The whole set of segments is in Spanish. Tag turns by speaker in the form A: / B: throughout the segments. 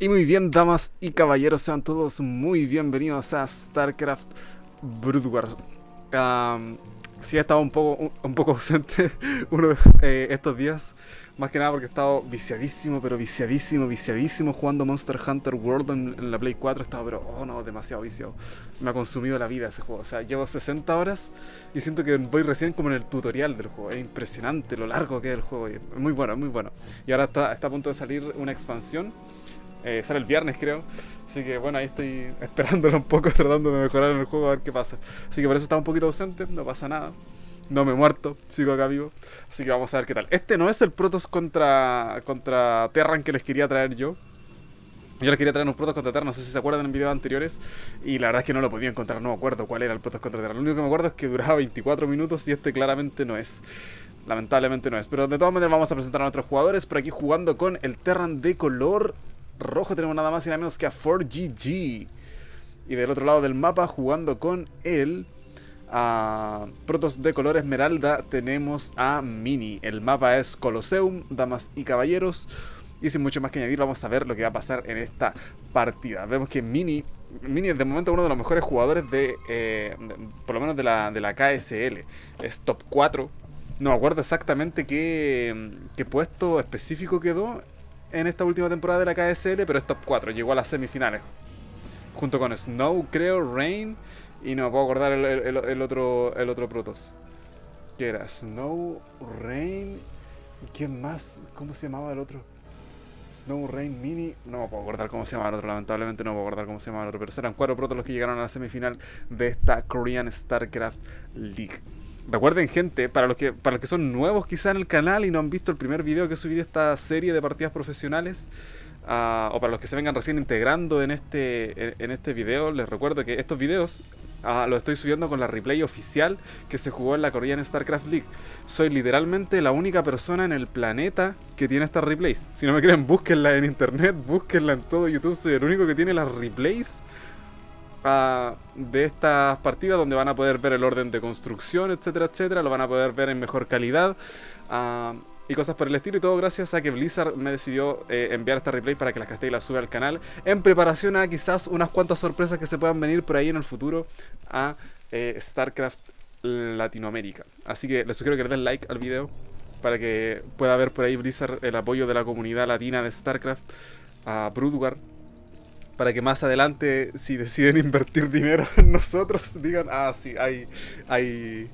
A: Y muy bien, damas y caballeros, sean todos muy bienvenidos a StarCraft Brood Wars. sí, he estado un poco, un, poco ausente uno, eh, estos días. Más que nada porque he estado viciadísimo, pero viciadísimo, viciadísimo jugando Monster Hunter World en, la Play 4. He estado, pero, oh no, demasiado viciado. Me ha consumido la vida ese juego. O sea, llevo 60 horas y siento que voy recién como en el tutorial del juego. Es impresionante lo largo que es el juego. Es muy bueno, muy bueno. Y ahora está a punto de salir una expansión eh, sale el viernes, creo. Así que bueno, ahí estoy esperándolo un poco, tratando de mejorar en el juego, a ver qué pasa. Así que por eso estaba un poquito ausente, no pasa nada. No me he muerto, sigo acá vivo. Así que vamos a ver qué tal. Este no es el Protoss contra, contra Terran que les quería traer yo. Yo les quería traer un Protoss contra Terran, no sé si se acuerdan en videos anteriores. Y la verdad es que no lo podía encontrar, no me acuerdo cuál era el Protoss contra Terran. Lo único que me acuerdo es que duraba 24 minutos y este claramente no es. Lamentablemente no es. Pero de todas maneras vamos a presentar a nuestros jugadores por aquí jugando con el Terran de color rojo tenemos nada más y nada menos que a 4GG. Y del otro lado del mapa, jugando con él, a protos de color esmeralda, tenemos a Mini. El mapa es Colosseum, Damas y Caballeros. Y sin mucho más que añadir, vamos a ver lo que va a pasar en esta partida. Vemos que Mini, Mini es de momento uno de los mejores jugadores de, eh, por lo menos de la, de la KSL. Es top 4 no me acuerdo exactamente qué, qué, puesto específico quedó en esta última temporada de la KSL, pero es top 4, llegó a las semifinales. Junto con Snow, creo, Rain, y no puedo acordar el, otro el otro Protoss. Que era Snow, Rain, ¿y quién más? ¿Cómo se llamaba el otro? Snow, Rain, Mini, no me puedo acordar cómo se llamaba el otro, lamentablemente no me puedo acordar cómo se llamaba el otro, pero eran cuatro Protoss los que llegaron a la semifinal de esta Korean StarCraft League. Recuerden, gente, para los que para los que son nuevos quizá en el canal y no han visto el primer video que subí de esta serie de partidas profesionales, ah, o para los que se vengan recién integrando en este, en, este video, les recuerdo que estos videos ah, los lo estoy subiendo con la replay oficial que se jugó en la en StarCraft League. Soy literalmente la única persona en el planeta que tiene estas replays. Si no me creen, búsquenla en internet, búsquenla en todo YouTube. Soy el único que tiene las replays de estas partidas donde van a poder ver el orden de construcción, etcétera, etcétera. Lo van a poder ver en mejor calidad. Ah, y cosas por el estilo. Y todo gracias a que Blizzard me decidió eh, enviar esta replay para que las castigue y al canal. En preparación a quizás unas cuantas sorpresas que se puedan venir por ahí en el futuro a eh, StarCraft Latinoamérica. Así que les sugiero que le den like al video para que pueda ver por ahí Blizzard el apoyo de la comunidad latina de StarCraft a ah, Broodward para que más adelante, si deciden invertir dinero en nosotros, digan, ah, sí, hay, hay,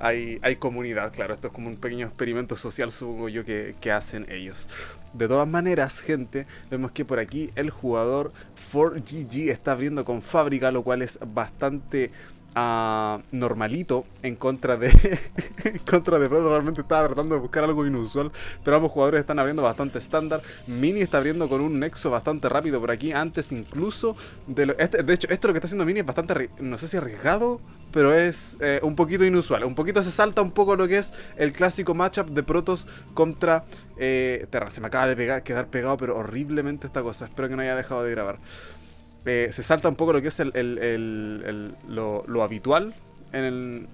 A: hay, hay comunidad. Claro, esto es como un pequeño experimento social, supongo yo, que, que hacen ellos. De todas maneras, gente, vemos que por aquí el jugador 4GG está abriendo con fábrica, lo cual es bastante Normalito en contra de en contra de realmente estaba tratando de buscar algo inusual pero ambos jugadores están abriendo bastante estándar Mini está abriendo con un nexo bastante rápido por aquí antes incluso de lo, este, de hecho esto lo que está haciendo Mini es bastante no sé si arriesgado pero es eh, un poquito inusual un poquito se salta un poco lo que es el clásico matchup de Protos contra eh, Terra se me acaba de pegar, quedar pegado pero horriblemente esta cosa espero que no haya dejado de grabar eh, se salta un poco lo que es el, el, lo, habitual en el,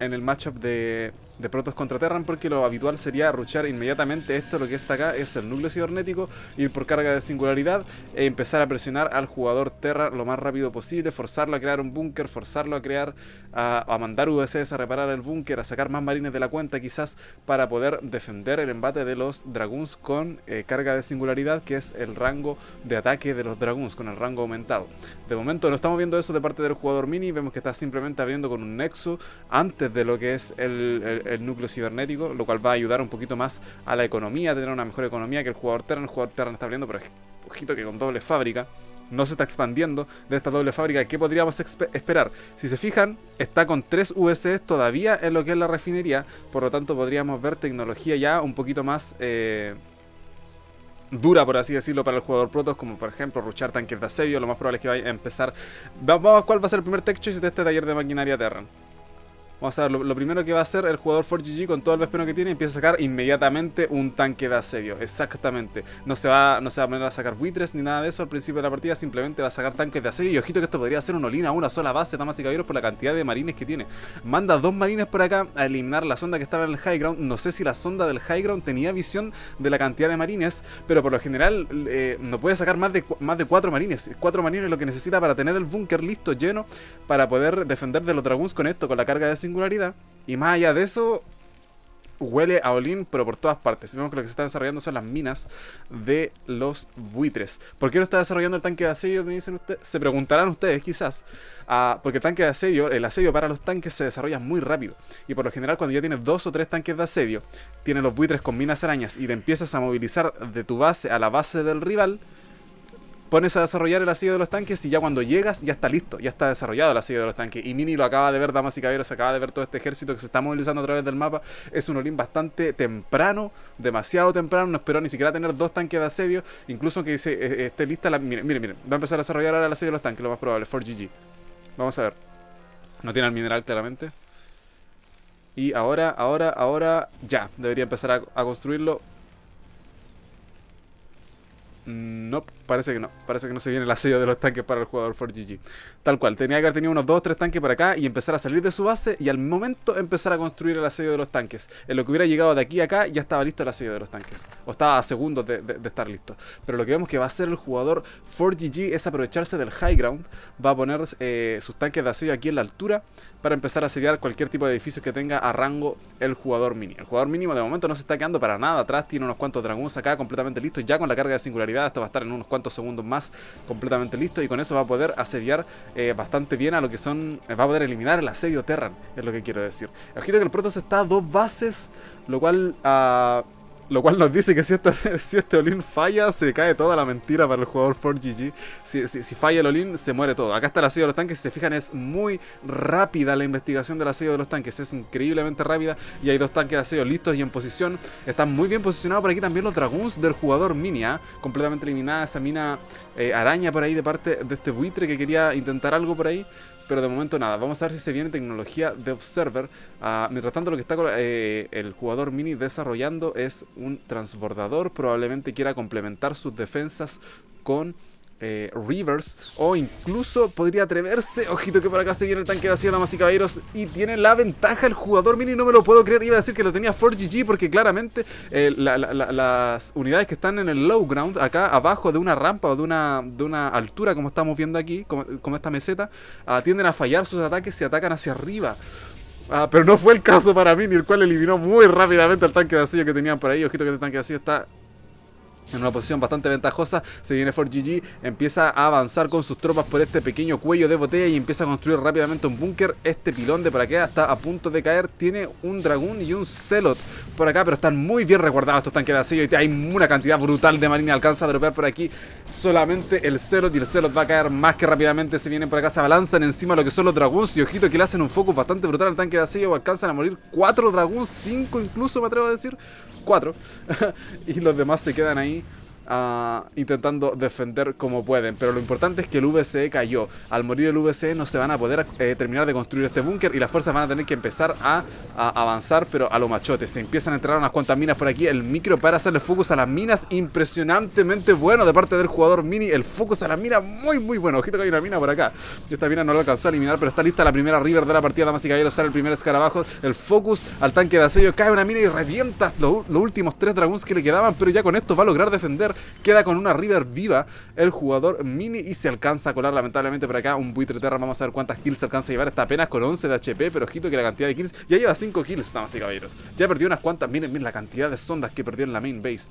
A: en el matchup de de protos contra Terran porque lo habitual sería ruchar inmediatamente esto, lo que está acá es el núcleo cibernético, ir por carga de singularidad e empezar a presionar al jugador Terra lo más rápido posible, forzarlo a crear un búnker, forzarlo a crear, a, mandar UDCs, a reparar el búnker, a sacar más marines de la cuenta quizás para poder defender el embate de los dragons con eh, carga de singularidad que es el rango de ataque de los dragons, con el rango aumentado. De momento no estamos viendo eso de parte del jugador mini, vemos que está simplemente abriendo con un nexo antes de lo que es el el núcleo cibernético, lo cual va a ayudar un poquito más a la economía, a tener una mejor economía que el jugador Terran. El jugador Terran está abriendo, pero poquito que con doble fábrica no se está expandiendo de esta doble fábrica. ¿Qué podríamos esperar? Si se fijan, está con 3 VCs todavía en lo que es la refinería, por lo tanto podríamos ver tecnología ya un poquito más... Eh, dura, por así decirlo, para el jugador Protoss, como por ejemplo ruchar tanques de asedio, lo más probable es que vaya a empezar. Vamos a cuál va a ser el primer tech choice de este taller de maquinaria Terran. Vamos a ver, lo, primero que va a hacer el jugador 4GG con todo el vespero que tiene Empieza a sacar inmediatamente un tanque de asedio Exactamente no se, va, no se va a poner a sacar buitres ni nada de eso al principio de la partida Simplemente va a sacar tanques de asedio Y ojito que esto podría ser una olina a una sola base, damas y caballeros Por la cantidad de marines que tiene Manda dos marines por acá a eliminar la sonda que estaba en el high ground No sé si la sonda del high ground tenía visión de la cantidad de marines Pero por lo general eh, no puede sacar más de, más de cuatro marines Cuatro marines es lo que necesita para tener el búnker listo, lleno Para poder defender de los dragons con esto, con la carga de singularidad. Y más allá de eso, huele a olín, pero por todas partes. Vemos que lo que se está desarrollando son las minas de los buitres. ¿Por qué no está desarrollando el tanque de asedio? Me dicen Se preguntarán ustedes, quizás. Ah, porque el tanque de asedio, el asedio para los tanques se desarrolla muy rápido. Y por lo general, cuando ya tienes dos o tres tanques de asedio, tienes los buitres con minas arañas y te empiezas a movilizar de tu base a la base del rival pones a desarrollar el asedio de los tanques y ya cuando llegas ya está listo, ya está desarrollado el asedio de los tanques. Y Mini lo acaba de ver, damas y caballeros, acaba de ver todo este ejército que se está movilizando a través del mapa. Es un Olin bastante temprano, demasiado temprano, no esperó ni siquiera tener dos tanques de asedio, incluso que dice eh, eh, esté lista Miren, miren, miren, va a empezar a desarrollar ahora el asedio de los tanques, lo más probable, 4GG. Vamos a ver. No tiene el mineral claramente. Y ahora, ahora, ahora, ya, debería empezar a construirlo Mm, no, parece que no. Parece que no se viene el asedio de los tanques para el jugador 4GG. Tal cual, tenía que haber tenido unos 2 3 tanques para acá y empezar a salir de su base y al momento empezar a construir el asedio de los tanques. En lo que hubiera llegado de aquí a acá ya estaba listo el asedio de los tanques. O estaba a segundos de, estar listo. Pero lo que vemos que va a hacer el jugador 4GG es aprovecharse del high ground. Va a poner eh, sus tanques de asedio aquí en la altura para empezar a asediar cualquier tipo de edificio que tenga a rango el jugador mini. El jugador mínimo de momento no se está quedando para nada atrás, tiene unos cuantos dragones acá completamente listos, ya con la carga de singularidad, esto va a estar en unos cuantos segundos más completamente listo y con eso va a poder asediar eh, bastante bien a lo que son, eh, va a poder eliminar el asedio Terran, es lo que quiero decir. Ojito que el Protoss está a dos bases, lo cual... Ah, lo cual nos dice que si, este, este olín falla, se cae toda la mentira para el jugador 4GG. Si, falla el Olin, se muere todo. Acá está la asedio de los tanques. Si se fijan, es muy rápida la investigación del asedio de los tanques. Es increíblemente rápida. Y hay dos tanques de asedio listos y en posición. Están muy bien posicionados por aquí también los dragons del jugador Minia. ¿ah? Completamente eliminada esa mina eh, araña por ahí de parte de este buitre que quería intentar algo por ahí pero de momento nada. Vamos a ver si se viene tecnología de Observer. Ah, mientras tanto, lo que está eh, el jugador mini desarrollando es un transbordador. Probablemente quiera complementar sus defensas con eh, Rivers. O incluso podría atreverse. Ojito que por acá se viene el tanque vacío, damas y caballeros. Y tiene la ventaja el jugador. Mini, no me lo puedo creer. Iba a decir que lo tenía 4GG porque claramente eh, las unidades que están en el low ground, acá abajo de una rampa o de una, de una altura, como estamos viendo aquí, como, esta meseta, ah, tienden a fallar sus ataques y atacan hacia arriba. Ah, pero no fue el caso para mí, ni el cual eliminó muy rápidamente el tanque de acero que tenían por ahí. Ojito que este tanque de está en una posición bastante ventajosa. Se viene 4GG, empieza a avanzar con sus tropas por este pequeño cuello de botella y empieza a construir rápidamente un búnker. Este pilón de qué está a punto de caer. Tiene un dragón y un celot por acá, pero están muy bien resguardados estos tanques de asillo Y hay una cantidad brutal de marina. Alcanza a dropear por aquí solamente el celot y el celot va a caer más que rápidamente. Se vienen por acá, se abalanzan encima lo que son los dragones y ojito que le hacen un focus bastante brutal al tanque de asillo, Alcanzan a morir 4 dragones, 5 incluso me atrevo a decir cuatro, y los demás se quedan ahí Ah, intentando defender como pueden. Pero lo importante es que el VCE cayó. Al morir el VCE no se van a poder eh, terminar de construir este búnker y las fuerzas van a tener que empezar a, avanzar, pero a lo machote. Se empiezan a entrar unas cuantas minas por aquí. El micro para hacerle focus a las minas, impresionantemente bueno de parte del jugador mini. El focus a las minas, muy, muy bueno. Ojito que hay una mina por acá. Esta mina no la alcanzó a eliminar, pero está lista la primera river de la partida. Damas y caballeros, sale el primer escarabajo. El focus al tanque de asedio. Cae una mina y revienta los, los últimos tres dragones que le quedaban, pero ya con esto va a lograr defender Queda con una River viva el jugador mini y se alcanza a colar lamentablemente por acá un buitre terra. Vamos a ver cuántas kills se alcanza a llevar. Está apenas con 11 de HP, pero ojito que la cantidad de kills. Ya lleva 5 kills, damas y caballeros. Ya perdió unas cuantas. Miren, miren la cantidad de sondas que perdió en la main base.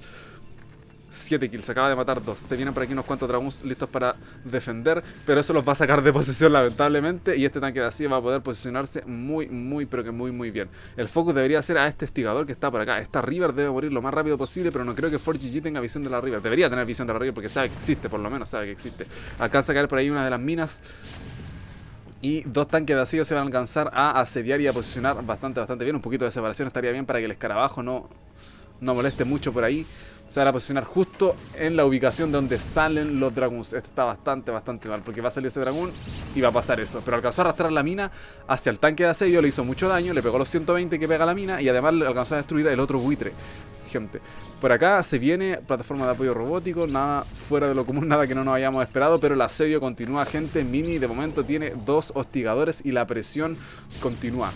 A: 7 kills, acaba de matar 2. Se vienen por aquí unos cuantos dragons listos para defender, pero eso los va a sacar de posición lamentablemente y este tanque de así va a poder posicionarse muy, muy, pero que muy, muy bien. El focus debería ser a este estigador que está por acá. Esta River debe morir lo más rápido posible, pero no creo que 4GG tenga visión de la River. Debería tener visión de la River porque sabe que existe, por lo menos sabe que existe. Alcanza a caer por ahí una de las minas y dos tanques de vacío se van a alcanzar a asediar y a posicionar bastante, bastante bien. Un poquito de separación estaría bien para que el escarabajo no, no moleste mucho por ahí se van a posicionar justo en la ubicación de donde salen los dragons. Esto está bastante, bastante mal, porque va a salir ese dragón y va a pasar eso. Pero alcanzó a arrastrar la mina hacia el tanque de asedio, le hizo mucho daño, le pegó los 120 que pega la mina y además le alcanzó a destruir el otro buitre. Gente, por acá se viene plataforma de apoyo robótico, nada fuera de lo común, nada que no nos hayamos esperado, pero el asedio continúa, gente. Mini de momento tiene dos hostigadores y la presión continúa.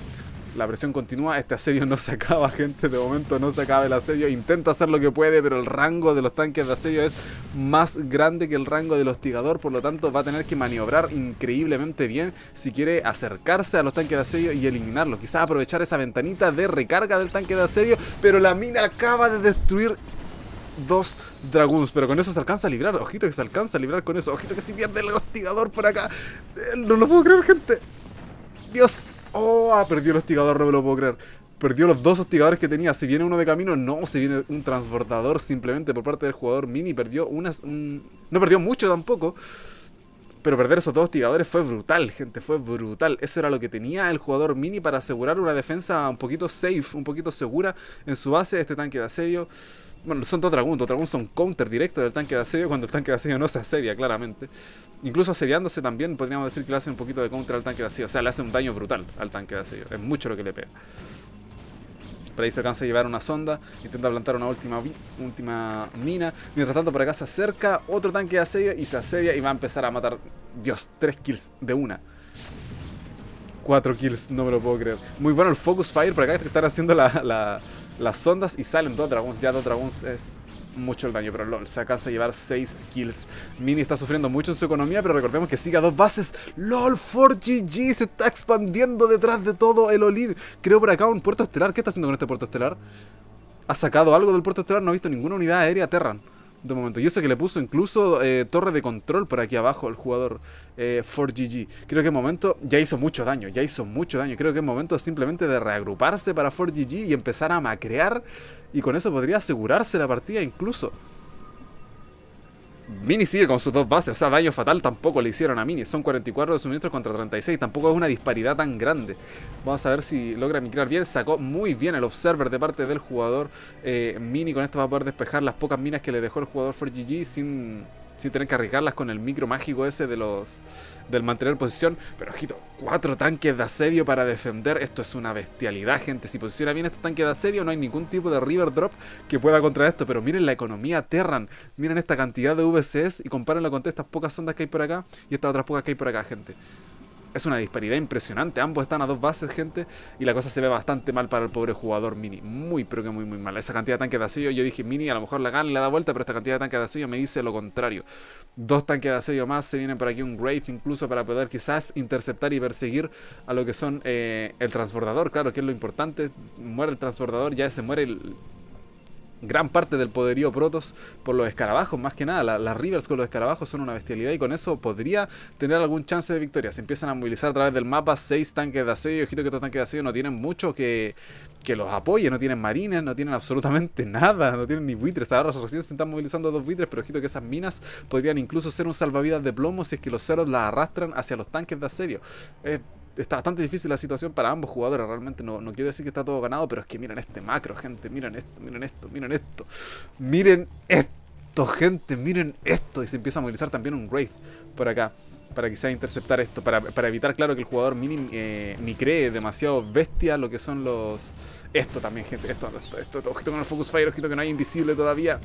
A: La presión continúa, este asedio no se acaba, gente. De momento no se acaba el asedio. Intenta hacer lo que puede, pero el rango de los tanques de asedio es más grande que el rango del hostigador. Por lo tanto, va a tener que maniobrar increíblemente bien si quiere acercarse a los tanques de asedio y eliminarlos. Quizás aprovechar esa ventanita de recarga del tanque de asedio, pero la mina acaba de destruir dos dragones. Pero con eso se alcanza a librar. Ojito que se alcanza a librar con eso. Ojito que si pierde el hostigador por acá. Eh, no lo puedo creer, gente. Dios. Oh, ah, perdió el hostigador, no me lo puedo creer. Perdió los dos hostigadores que tenía. Si viene uno de camino, no. Si viene un transbordador simplemente por parte del jugador mini, perdió unas... No perdió mucho tampoco. Pero perder esos dos tiradores fue brutal, gente, fue brutal. Eso era lo que tenía el jugador mini para asegurar una defensa un poquito safe, un poquito segura en su base de este tanque de asedio. Bueno, son dos dragón, dos dragón son counter directo del tanque de asedio cuando el tanque de asedio no se asedia, claramente. Incluso asediándose también podríamos decir que le hace un poquito de counter al tanque de asedio. O sea, le hace un daño brutal al tanque de asedio. Es mucho lo que le pega. Por ahí se alcanza a llevar una sonda, intenta plantar una última, última mina. Mientras tanto, por acá se acerca otro tanque de asedio y se asedia y va a empezar a matar. Dios, tres kills de una. Cuatro kills, no me lo puedo creer. Muy bueno el Focus Fire, por acá están haciendo las sondas y salen dos dragons. Ya dos dragons es mucho el daño, pero LOL se alcanza a llevar 6 kills. Mini está sufriendo mucho en su economía, pero recordemos que sigue a dos bases. LOL 4GG se está expandiendo detrás de todo el Olin. Creo por acá un puerto estelar. ¿Qué está haciendo con este puerto estelar? ¿Ha sacado algo del puerto estelar? No he visto ninguna unidad aérea Terran momento. Y eso que le puso incluso eh, torre de control por aquí abajo al jugador 4GG. Eh, Creo que en momento ya hizo mucho daño, ya hizo mucho daño. Creo que en momento simplemente de reagruparse para 4GG y empezar a macrear. Y con eso podría asegurarse la partida incluso. Mini sigue con sus dos bases, o sea, daño fatal tampoco le hicieron a Mini. Son 44 de suministros contra 36, tampoco es una disparidad tan grande. Vamos a ver si logra migrar bien. Sacó muy bien el observer de parte del jugador eh, Mini. Con esto va a poder despejar las pocas minas que le dejó el jugador 4GG sin sin tener que arriesgarlas con el micro mágico ese de los del mantener posición. Pero ojito, cuatro tanques de asedio para defender. Esto es una bestialidad, gente. Si posiciona bien este tanque de asedio, no hay ningún tipo de river drop que pueda contra esto. Pero miren la economía Terran. Miren esta cantidad de VCS y compárenlo con estas pocas ondas que hay por acá y estas otras pocas que hay por acá, gente. Es una disparidad impresionante. Ambos están a dos bases, gente. Y la cosa se ve bastante mal para el pobre jugador Mini. Muy, pero que muy, muy mal. Esa cantidad de tanques de asedio, yo dije, Mini a lo mejor la gana, le da vuelta, pero esta cantidad de tanques de asedio me dice lo contrario. Dos tanques de asedio más, se vienen por aquí un Grave incluso para poder quizás interceptar y perseguir a lo que son eh, el transbordador. Claro, que es lo importante. Muere el transbordador, ya se muere el gran parte del poderío protos por los escarabajos, más que nada. las Rivers con los escarabajos son una bestialidad y con eso podría tener algún chance de victoria. Se empiezan a movilizar a través del mapa seis tanques de asedio. Ojito que estos tanques de asedio no tienen mucho que, que los apoye, no tienen marines, no tienen absolutamente nada, no tienen ni buitres. Ahora recién se están movilizando dos buitres, pero ojito que esas minas podrían incluso ser un salvavidas de plomo si es que los ceros las arrastran hacia los tanques de asedio. Eh, está bastante difícil la situación para ambos jugadores. Realmente no, no, quiero decir que está todo ganado, pero es que miren este macro, gente. Miren esto, miren esto, miren esto. Miren esto, gente. Miren esto. Y se empieza a movilizar también un Wraith por acá. Para quizás interceptar esto, para, evitar, claro, que el jugador mini eh, ni cree demasiado bestia lo que son los. Esto también, gente. Esto, esto, esto, esto. Ojito con el Focus Fire, ojito que no hay invisible todavía.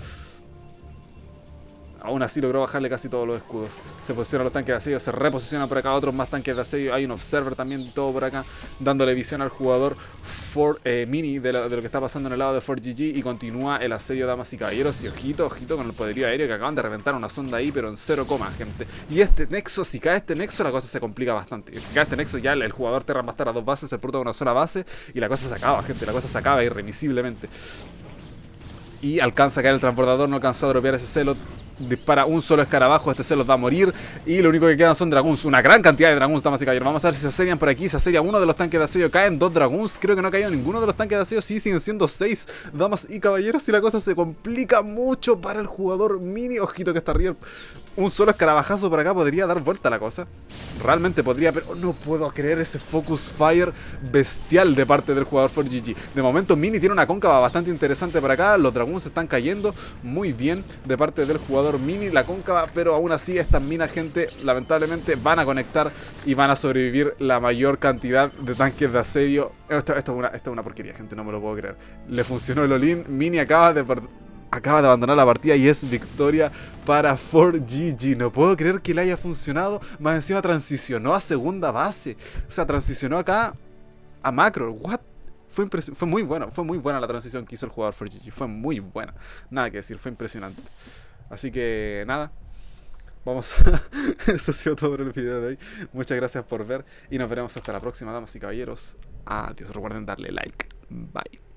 A: Aún así logró bajarle casi todos los escudos. Se posiciona los tanques de asedio, se reposiciona por acá otros más tanques de asedio. Hay un observer también, todo por acá, dándole visión al jugador for, eh, mini de lo, que está pasando en el lado de 4GG. Y continúa el asedio, de damas y caballeros. Y ojito, ojito con el poderío aéreo que acaban de reventar una sonda ahí, pero en cero coma, gente. Y este nexo, si cae este nexo, la cosa se complica bastante. Si cae este nexo, ya el, jugador te va a dos bases, se con una sola base y la cosa se acaba, gente. La cosa se acaba irremisiblemente y alcanza a caer el transbordador, no alcanzó a dropear ese celo. Dispara un solo escarabajo, este celo va a morir. Y lo único que quedan son dragons. Una gran cantidad de dragones, damas y caballeros. Vamos a ver si se asedian por aquí. Se asedia uno de los tanques de asedio. Caen dos dragones, Creo que no ha caído ninguno de los tanques de asedio. Sí, siguen siendo seis, damas y caballeros. Y la cosa se complica mucho para el jugador mini. Ojito que está arriba un solo escarabajazo por acá podría dar vuelta a la cosa. Realmente podría, pero no puedo creer ese Focus Fire bestial de parte del jugador 4GG. De momento Mini tiene una cóncava bastante interesante por acá, los dragones están cayendo muy bien de parte del jugador Mini, la cóncava, pero aún así estas minas, gente, lamentablemente van a conectar y van a sobrevivir la mayor cantidad de tanques de asedio. Esto, es, una, una porquería, gente, no me lo puedo creer. Le funcionó el Olin, Mini acaba de, acaba de abandonar la partida y es victoria para 4GG. No puedo creer que le haya funcionado. Más encima transicionó a segunda base. O sea, transicionó acá a macro. What? Fue, fue muy bueno, fue muy buena la transición que hizo el jugador 4GG. Fue muy buena. Nada que decir, fue impresionante. Así que nada. Vamos a... Eso ha sido todo por el video de hoy. Muchas gracias por ver y nos veremos hasta la próxima, damas y caballeros. Adiós. Recuerden darle like. Bye.